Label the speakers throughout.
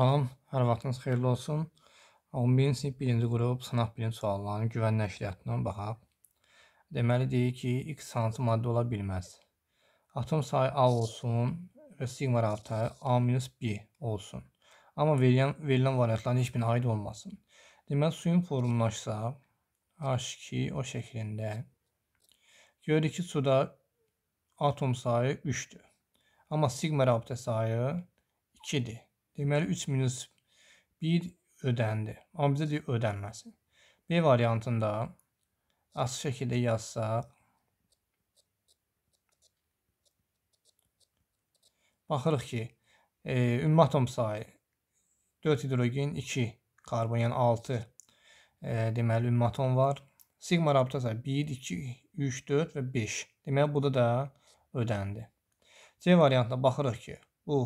Speaker 1: Salam, hər vaxtınız xeyirli olsun. 11-ci sinif 1-ci qrup sınaq bilim suallarını güvənli nəşriyyatından baxaq. Deməli deyir ki, x hansı maddə ola bilməz? Atom sayı A olsun və sigma rəqtəyi A minus B olsun. Amma verilən, verilən variantların heç birinə aid olmasın. Deməli suyun forumlaşsa H2O şəklində görürük ki, suda atom sayı 3-dür. Amma sigma rəqtə sayı 2-dir. Deməli 3 minus 1 ödəndi. Amma bizə deyir ödənməsi. B variantında açıq şəkildə yazsaq baxırıq ki, e, ümumi atom sayı 4 hidrogen, 2 karbon, yəni 6 e, deməli ümumi atom var. Sigma rabitası 1, 2, 3, 4 və 5. Deməli bu da da ödəndi. C variantına baxırıq ki, bu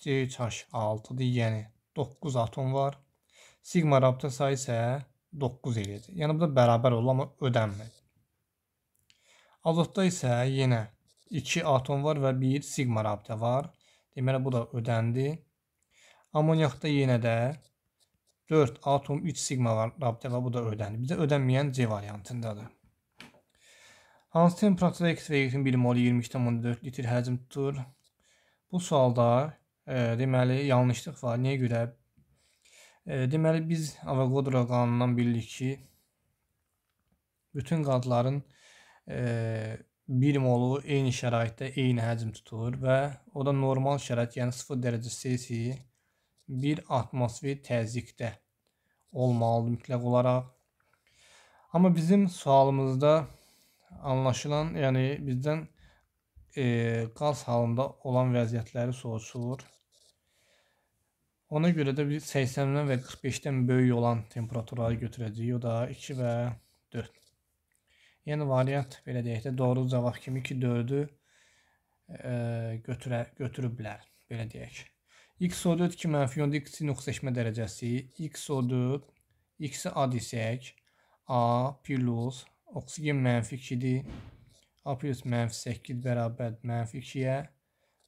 Speaker 1: C çarşı 6-dır. Yəni 9 atom var. Sigma rabitə sayı isə 9 eləyəcək. Yəni bu da bərabər olur amma ödənməz. Azotda isə yenə 2 atom var və 1 sigma rabitə var. Deməli bu da ödəndi. Amoniakda yenə də 4 atom 3 sigma var rabitə və bu da ödəndi. Bizə ödənməyən C variantındadır. Hansı temperaturda X və Y-in 1 mol 20,4 litr həcm tutur? Bu sualda e, deməli yanlışlıq var. Niyə görə? E, deməli biz Avogadro qanunundan bildik ki, bütün qadların e, bir molu eyni şəraitdə eyni həcm tutur və o da normal şərait, yəni 0 dərəcə Selsiyi bir atmosfer təzyiqdə olmalıdır mütləq olaraq. Amma bizim sualımızda anlaşılan, yəni bizdən e, qaz halında olan vəziyyətləri soruşulur. Ona görə də biz 80-dən və 45-dən böyük olan temperaturları götürəcəyik. O da 2 və 4. Yəni variant belə deyək də doğru cavab kimi 2 4-ü e, götürə, götürüblər. Belə deyək. X o 4 2 mənfi 10 x nüxsəşmə dərəcəsi x o 4 x-i a desək a plus oksigen mənfi 2-dir. A plus mənfi 8 bərabər mənfi 2-yə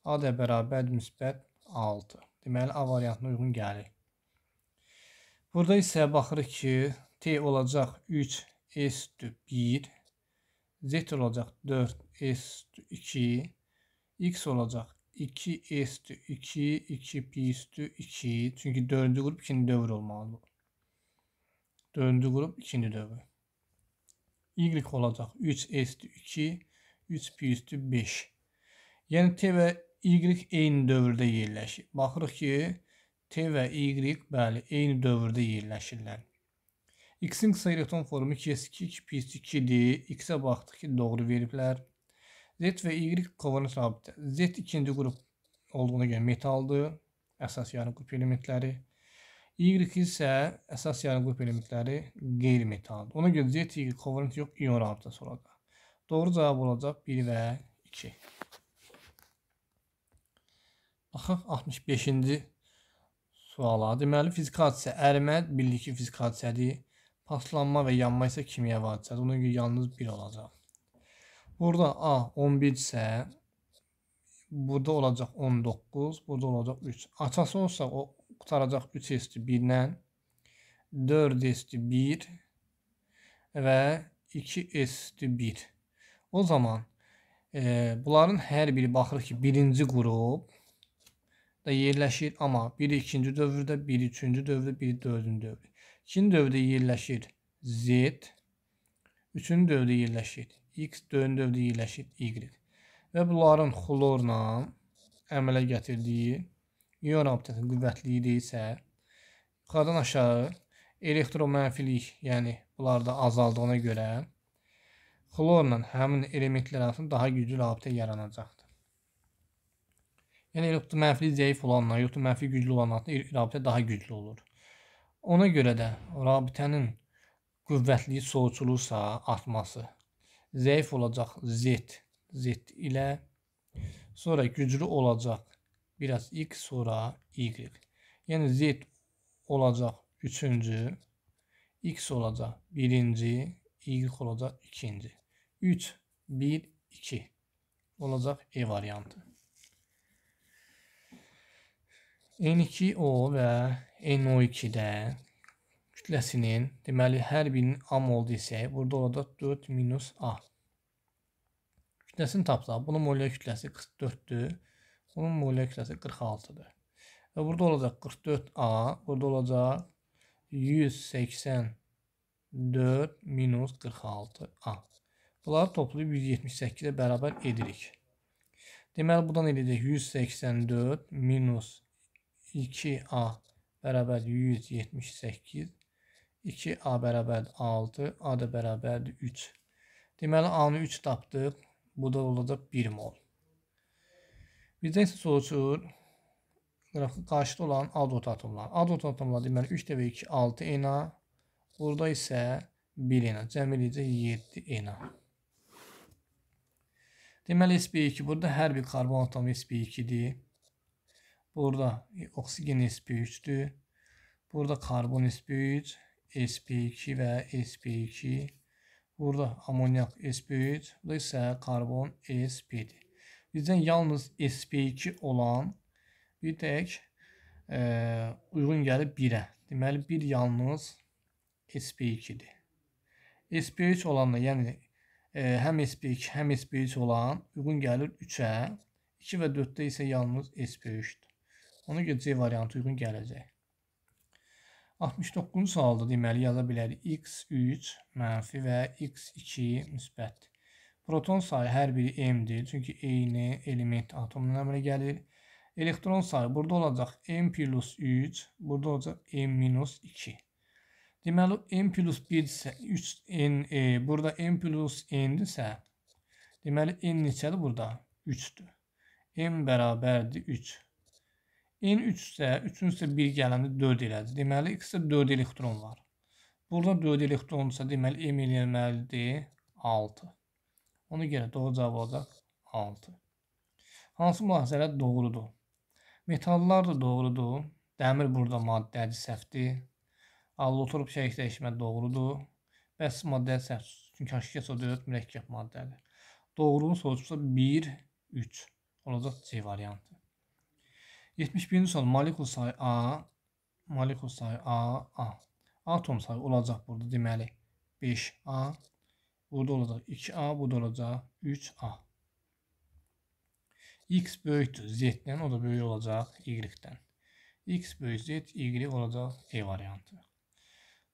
Speaker 1: a da bərabər müsbət 6. Deməli A variantına uyğun gəlir. Burada isə baxırıq ki, T olacaq 3 S 1, Z olacaq 4 S 2, X olacaq 2 S 2, 2 P 2. Çünki 4-cü qrup 2-ci dövr olmalıdır. 4-cü qrup 2-ci dövr. Y olacaq 3 S 2, 3 P 5. Yəni T ve Y eyni dövrdə yerləşir. Baxırıq ki, T və Y, bəli, eyni dövrdə yerləşirlər. X-in qısa elektron formu 2s2, 2p2-dir. X-ə baxdıq ki, doğru veriblər. Z və Y kovalent rabitə. Z ikinci qrup olduğuna görə metaldır. Əsas yarım qrup elementləri. Y isə əsas yarım qrup elementləri qeyri-metaldır. Ona görə Z, Y kovalent yox, ion rabitəsi olacaq. Doğru cavab olacaq 1 və 2. Baxaq 65-ci suala. Deməli, fiziki hadisə ərimə birlikli fiziki hadisədir. Paslanma və yanma isə kimya hadisədir. Ona görə yalnız 1 olacaq. Burada A 11 isə burada olacaq 19, burada olacaq 3. Açası olsa o qutaracaq 3 esti 1-lə, 4 esti 1 və 2 esti 1. O zaman e, bunların hər biri baxır ki, birinci qrup da yerləşir, amma biri ikinci dövrdə, biri üçüncü dövrdə, biri dördüncü dövrdə. İkinci dövrdə yerləşir Z, üçüncü dövrdə yerləşir X, dördüncü dövrdə yerləşir Y. Və bunların xlorla əmələ gətirdiyi ion rabitəsinin qüvvətliyi isə yuxarıdan aşağı elektromənfilik, yəni bunlarda azaldığına görə xlorla həmin elementlər arasında daha güclü rabitə yaranacaqdır. Yəni elə da mənfi zəif olanla, yoxsa mənfi güclü olanla rabitə daha güclü olur. Ona görə də rabitənin qüvvətliyi soyuculursa, artması zəif olacaq Z, Z ilə sonra güclü olacaq biraz X, sonra Y. Yəni Z olacaq 3-cü, X olacaq 1-ci, Y olacaq 2-ci. 3 1 2 olacaq E variantı. N2O və NO2-də kütləsinin, deməli, hər birinin A mol desək, burada olacaq 4 minus A. Kütləsini tapsaq, bunun molyar kütləsi 44-dür, bunun molyar kütləsi 46-dır. Və burada olacaq 44A, burada olacaq 184 minus 46A. Bunları toplayıb 178-ə bərabər edirik. Deməli, buradan edəcək 184 minus 46 2A bərabər 178, 2A bərabər 6, A da bərabərdir 3. Deməli, A-nı 3 tapdıq, bu da olacaq 1 mol. Bizdə isə soruşur, qrafın qarşıda olan adot atomlar. Adot atomlar deməli 3 dəvə 2 6 ena. Burada isə 1 ena. Cəmilikcə 7 ena. Deməli sp2 burada hər bir karbon atomu sp2-dir. Burada oksigen sp3-dür. Burada karbon sp3, sp2 və sp2. Burada amonyak sp3, burada isə karbon sp-dir. Bizdən yalnız sp2 olan bir tək e, uyğun gəlib 1-ə. Deməli 1 yalnız sp2-dir. sp3 olanla, yəni e, həm sp2, həm sp3 olan uyğun gəlir 3-ə. 2 və 4-də isə yalnız sp3-dür. Ona görə C variantı uyğun gələcək. 69-cu sualda deməli yaza bilərik x3 mənfi və x2 müsbət. Proton sayı hər biri m-dir, çünki eyni element atomundan əmələ gəlir. Elektron sayı burada olacaq m plus 3, burada olacaq m minus 2. Deməli, m plus 1 isə 3, n, e, burada m plus n-dirsə, deməli, n neçədir burada? 3-dür. m bərabərdir 3. N 3 isə, 3-ün isə 1 gələndə 4 elədir. Deməli, X-də 4 elektron var. Burada 4 elektron isə deməli M eləməlidir 6. Ona görə doğru cavab olacaq 6. Hansı mülahisələr doğrudur? Metallar da doğrudur. Dəmir burada maddədir, səhvdir. Allotrop şərik dəyişmə doğrudur. Bəs maddə səhv. Çünki aşkar soru 4 mürəkkəb maddədir. Doğrunun sorucusu 1, 3 olacaq C variantı. 71-ci sual molekul sayı A, molekul sayı A, A. Atom sayı olacaq burada deməli 5A, burada olacaq 2A, burada olacaq 3A. X böyükdür Z-dən, o da böyük olacaq Y-dən. X böyük Z, Y olacaq E variantı.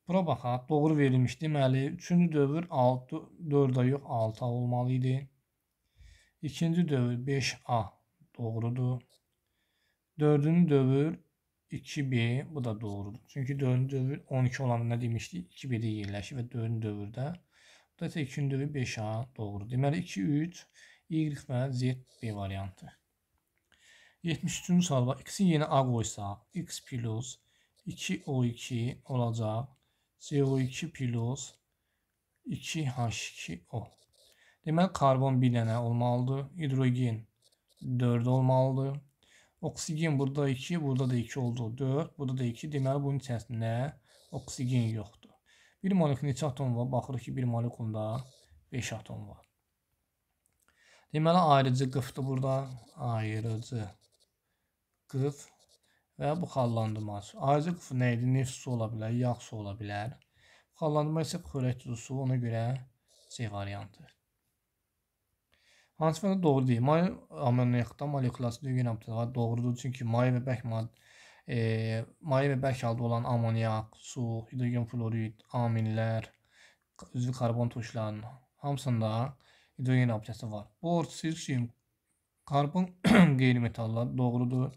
Speaker 1: Bura baxaq, doğru verilmiş deməli, 3-cü dövr 6, 4-a yox 6-a olmalı idi. 2-ci dövr 5A doğrudur. 4-ünü dövür 2B. Bu da doğrudur. Çünki 4-ünü dövür 12 olan nə demişdik? 2B-də yerləşir və 4-ünü dövrdə. Bu da isə 2-ünü dövür 5A doğrudur. Deməli 2, 3, Y və Z B variantı. 73-cü sualda x-i yeni a qoysaq, x plus 2o2 olacaq. CO2 plus 2H2O. Deməli karbon 1 dənə olmalıdır. Hidrogen 4 olmalıdır. Oksigen burada 2, burada da 2 oldu 4, burada da 2. Deməli bunun içərisində oksigen yoxdur. Bir molekulun neçə atom var? Baxırıq ki, bir molekulunda 5 atom var. Deməli ayrıcı qıfdır burada. Ayrıcı qıf və buxarlandırmacı. Ayrıcı qıf nə idi? Neft su ola bilər, yağ su ola bilər. Buxarlandırma isə xörək duzu, ona görə C variantı. Hansı fərqi doğru deyil. May ammoniakda molekulası düyün abdələri doğrudur. Çünki maye və bərk mad e, maye və bərk halda olan ammoniak, su, hidrogen florid, amillər, üzvü karbon turşularının hamısında hidrogen abdəsi var. Bor, silsium, karbon qeyri-metallar doğrudur.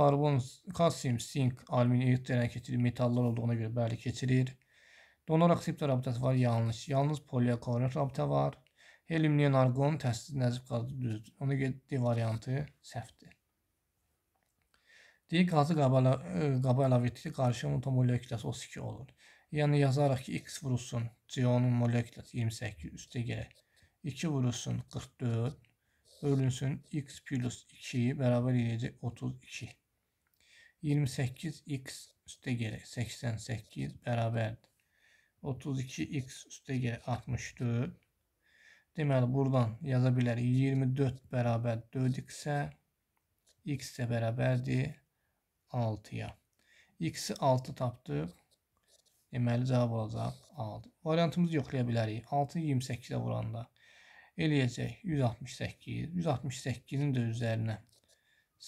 Speaker 1: Karbon, kalsium, sink, alüminium, eritdirən keçirir. Metallar olduğuna görə bəli keçirir. Donor aktiv rabitəsi var, yanlış. Yalnız poliakorinat rabitə var. Elm Lenarqon, təhsil Nəcib Qazı düzdür. Ona görə D variantı səhvdir. D qazı qaba, e, qaba əlavə etdikdə qarışımın tam moleküləsi O2 olur. Yəni yazaraq ki, X vurulsun, CO-nun moleküləsi 28 üstə gələk. 2 vurulsun 44, bölünsün X plus 2 bərabər eləyəcək 32. 28 X üstə gələk 88 bərabərdir. 32 X üstə gələk 64 Deməli, buradan yaza bilərik. 24 bərabər 4x-ə, x də bərabərdir 6-ya. x-i 6 tapdıq. Deməli, cavab olacaq 6. Variantımızı yoxlaya bilərik. 6 28-ə vuranda eləyəcək 168. 168-in də üzərinə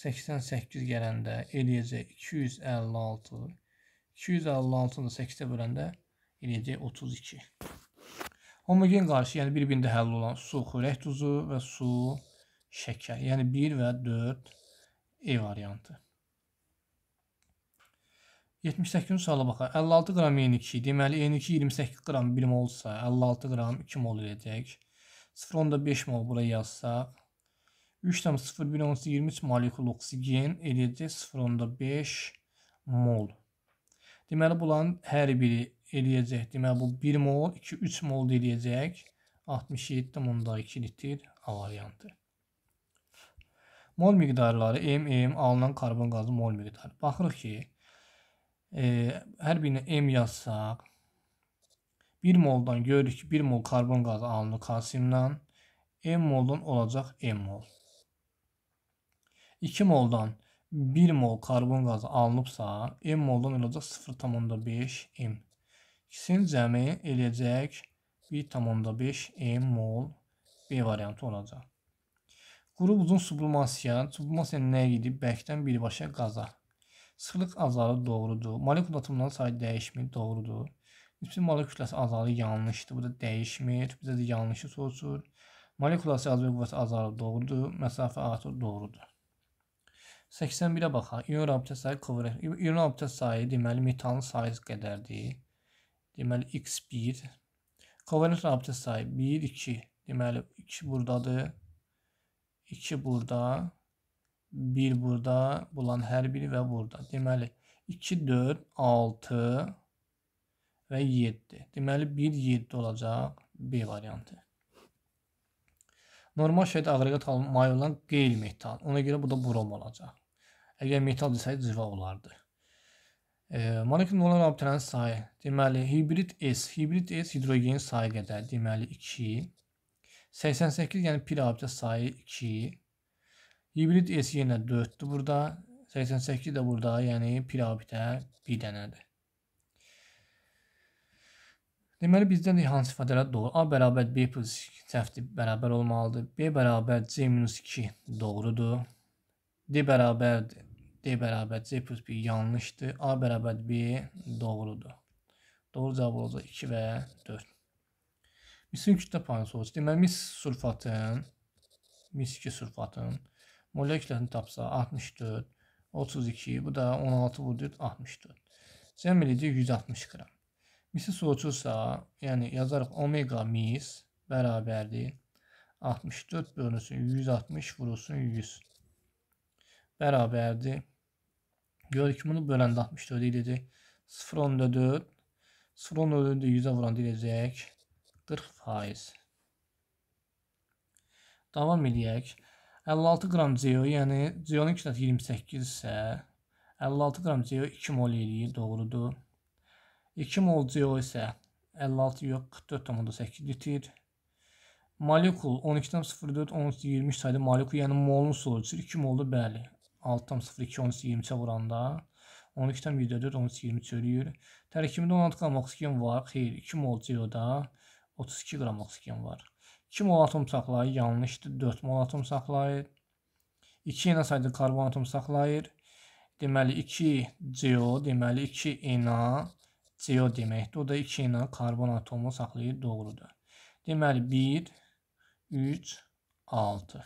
Speaker 1: 88 gələndə eləyəcək 256. 256-nı 8-ə böləndə eləyəcək 32. Homogen qarşı, yəni bir-birində həll olan su xörək duzu və su şəkər. Yəni 1 və 4 E variantı. 78-ci suala baxaq. 56 qram E2, deməli E2 28 qram 1 molsa, 56 qram 2 mol edəcək. 0.5 mol bura yazsaq, 3.0113 molekul oksigen edəcək 0.5 mol. Deməli bunların hər biri eləyəcək. Deməli bu 1 mol, 2, 3 mol eləyəcək. 67,2 litr A variantı. Mol miqdarları mm alınan karbon qazı mol miqdarı. Baxırıq ki, e, hər birinə m yazsaq 1 moldan görürük ki, 1 mol karbon qazı alınır kalsiyumdan. m moldan olacaq m mol. 2 moldan 1 mol karbon qazı alınıbsa, m moldan olacaq 0,5 m. İkisinin cəmi eləyəcək 1,5 m e, mol B variantı olacaq. Quru buzun sublimasiya, sublimasiya nə idi? Bəkdən birbaşa qaza. Sıxlıq azalır, doğrudur. Molekul atımların sayı dəyişmir, doğrudur. Nisbi molekul kütləsi azalır, yanlışdır. Bu da dəyişmir. Bizə də yanlışı soruşur. Molekulasi cazibə qüvvəsi azalır, doğrudur. Məsafə artır, doğrudur. 81-ə baxaq. İyon rabitə sayı kovrir. İyon rabitə sayı deməli metalın sayı qədərdir. Deməli x1 kovalent rabitə sayı 1 2. Deməli 2 burdadır. 2 burada, 1 burada, bulan hər biri və burada. Deməli 2 4 6 və 7. Deməli 1 7 olacaq B variantı. Normal şəkildə aqreqat alınmayı olan qeyri-metal. Ona görə bu da brom olacaq. Əgər metal desək cıva olardı. Molekul noldan obtənən sayı, deməli, hibrid S, hibrid S hidrogenin sayı qədər, deməli 2, 88, yəni pi rabitə sayı 2, hibrid S yenə 4-dür burada, 88 də burada, yəni pi rabitə 1 dənədir. Deməli, bizdən də hansı ifadələr doğru? A bərabər B plus səhvdir, bərabər olmalıdır. B bərabər C minus 2 doğrudur. D bərabərdir. D bərabər C plus B yanlışdır. A bərabər B doğrudur. Doğru cavab olacaq 2 və 4. Misin kütlə payısı olacaq. Deməli, mis sulfatın, mis 2 sulfatın molekül kütləsini tapsa 64, 32, bu da 16 vurduyur 64. Cəm edəcək 160 qram. Misi soğutursa, yəni yazarıq omega mis bərabərdir. 64 bölünsün 160 vurulsun 100 bərabərdir Görək bunu böləndə 64 edəcək. 0.14 0.14-ü 100-ə vuran deyəcək 40%. Davam edək. 56 qram CO, yəni CO-nun kütləsi 28 isə 56 qram CO 2 mol eləyir, doğrudur. 2 mol CO isə 56 yox 44.8 litir. Molekul 12-dən 04 13 20 sayda molekul, yəni molun sulucudur. 2 moldur, bəli. 6-dan 0-2 12-20-yə vuranda 12-dən 1-4 12-20 ölüyür. Tərkibində 16 qram oksigen var. Xeyr, 2 mol CO-da 32 qram oksigen var. 2 mol atom saxlayır, yanlışdır. 4 mol atom saxlayır. 2 enə sayda karbon atom saxlayır. Deməli 2 CO, deməli 2 enə CO deməkdir. O da 2 enə karbon atomu saxlayır, doğrudur. Deməli 1 3 6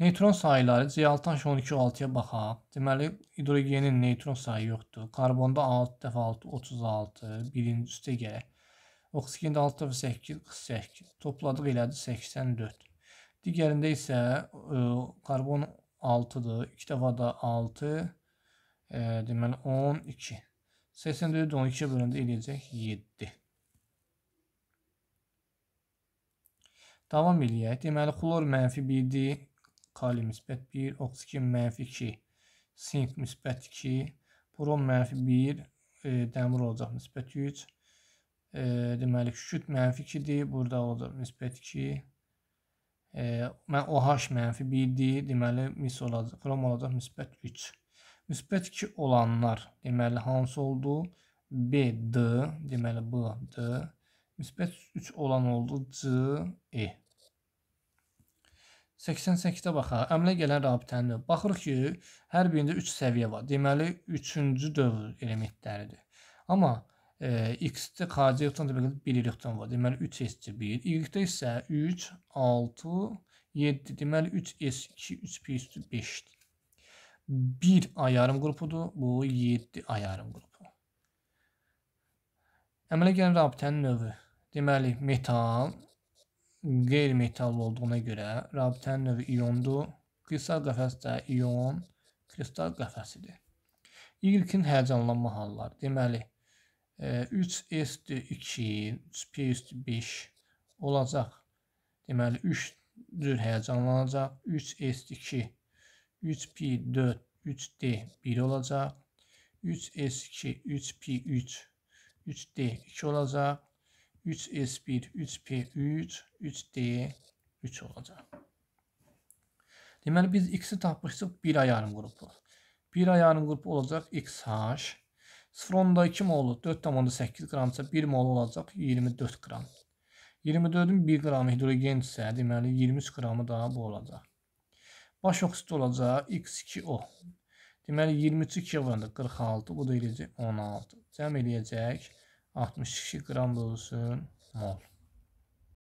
Speaker 1: Neytron sayıları C6H12O6-ya baxaq. Deməli, hidrogenin neytron sayı yoxdur. Karbonda 6 dəfə 6, 36, birinci üstə gələk. Oksigendə 6 dəfə 8, 48. Topladıq elədi 84. Digərində isə ə, e, karbon 6-dır. 2 dəfə də 6, ə, e, deməli 12. 84 12-yə böləndə eləyəcək 7. Davam eləyək. Deməli, xlor mənfi 1-dir. Kali müsbət 1, oksigen mənfi 2, sink müsbət 2, brom mənfi 1, e, dəmir olacaq müsbət 3. E, deməli, kükürt mənfi 2-dir, burada olacaq müsbət 2. E, mən OH mənfi 1-dir, deməli, mis olacaq, krom olacaq müsbət 3. Müsbət 2 olanlar, deməli, hansı oldu? B, D, deməli, B, D. Müsbət 3 olan oldu C, E. 88-də baxaq. Əmlə gələn rabitəni baxırıq ki, hər birində 3 səviyyə var. Deməli, 3-cü dövr elementləridir. Amma e, x-də xarici elektron demək bir elektron var. Deməli, 3s1. Y-də isə 3, 6, 7. Deməli, 3s2, 3p 5-dir. 1 ayarım qrupudur. Bu 7 ayarım qrupu. Əmələ gələn rabitənin növü. Deməli, metal qeyri-metallı olduğuna görə rabitənin növü iondur. Kristal qəfəs də ion, kristal qəfəsidir. Y-in həyəcanlanma halları. Deməli, 3S-dir 2, 3P üstü 5 olacaq. Deməli, 3 cür həyəcanlanacaq. 3S-dir 2, 3P 4, 3D 1 olacaq. 3S2, 3P3, 3D2 olacaq. 3 S1, 3 P3, 3 D3 olacaq. Deməli, biz x-i tapmışsıq 1 ayarım qrupu. 1 ayarım qrupu olacaq xh. 0.2 kim olur? 4.8 qramsa 1 mol olacaq 24 qram. 24-ün 1 qramı hidrogen isə deməli 23 qramı da bu olacaq. Baş oksit olacaq X2O. Deməli 23 2 vuranda 46, bu da eləyəcək 16. Cəm eləyəcək 16. 62 gram bulsun mol.